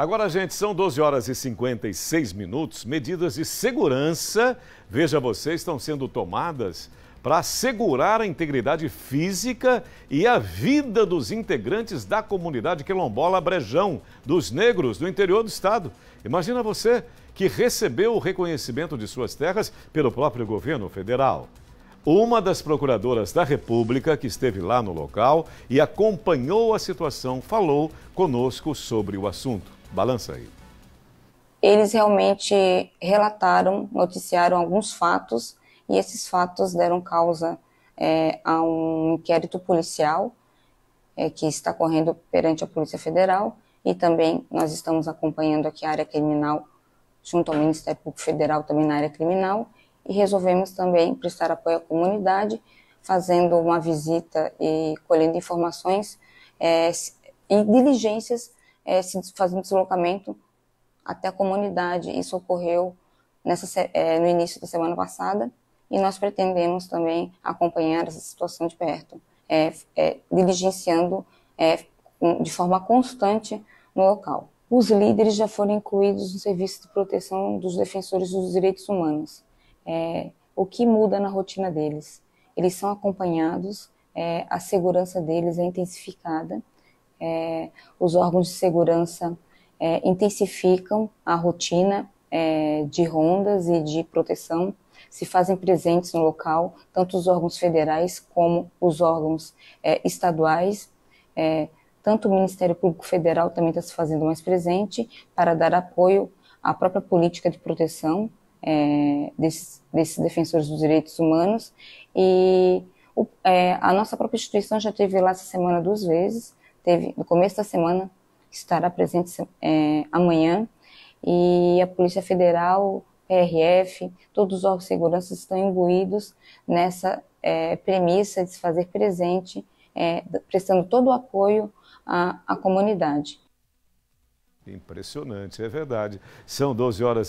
Agora, gente, são 12 horas e 56 minutos. Medidas de segurança, veja você, estão sendo tomadas para assegurar a integridade física e a vida dos integrantes da comunidade quilombola Brejão, dos negros do interior do estado. Imagina você que recebeu o reconhecimento de suas terras pelo próprio governo federal. Uma das procuradoras da República que esteve lá no local e acompanhou a situação falou conosco sobre o assunto. Balança aí. Eles realmente relataram, noticiaram alguns fatos e esses fatos deram causa é, a um inquérito policial é, que está correndo perante a Polícia Federal e também nós estamos acompanhando aqui a área criminal junto ao Ministério Público Federal também na área criminal e resolvemos também prestar apoio à comunidade fazendo uma visita e colhendo informações é, e diligências é, se fazendo deslocamento até a comunidade. Isso ocorreu nessa, é, no início da semana passada e nós pretendemos também acompanhar essa situação de perto, é, é, diligenciando é, de forma constante no local. Os líderes já foram incluídos no Serviço de Proteção dos Defensores dos Direitos Humanos. É, o que muda na rotina deles? Eles são acompanhados, é, a segurança deles é intensificada é, os órgãos de segurança é, intensificam a rotina é, de rondas e de proteção, se fazem presentes no local, tanto os órgãos federais como os órgãos é, estaduais. É, tanto o Ministério Público Federal também está se fazendo mais presente para dar apoio à própria política de proteção é, desses, desses defensores dos direitos humanos e o, é, a nossa própria instituição já teve lá essa semana duas vezes, teve no começo da semana, estará presente é, amanhã, e a Polícia Federal, PRF, todos os órgãos de segurança estão imbuídos nessa é, premissa de se fazer presente, é, prestando todo o apoio à, à comunidade. Impressionante, é verdade. São 12 horas e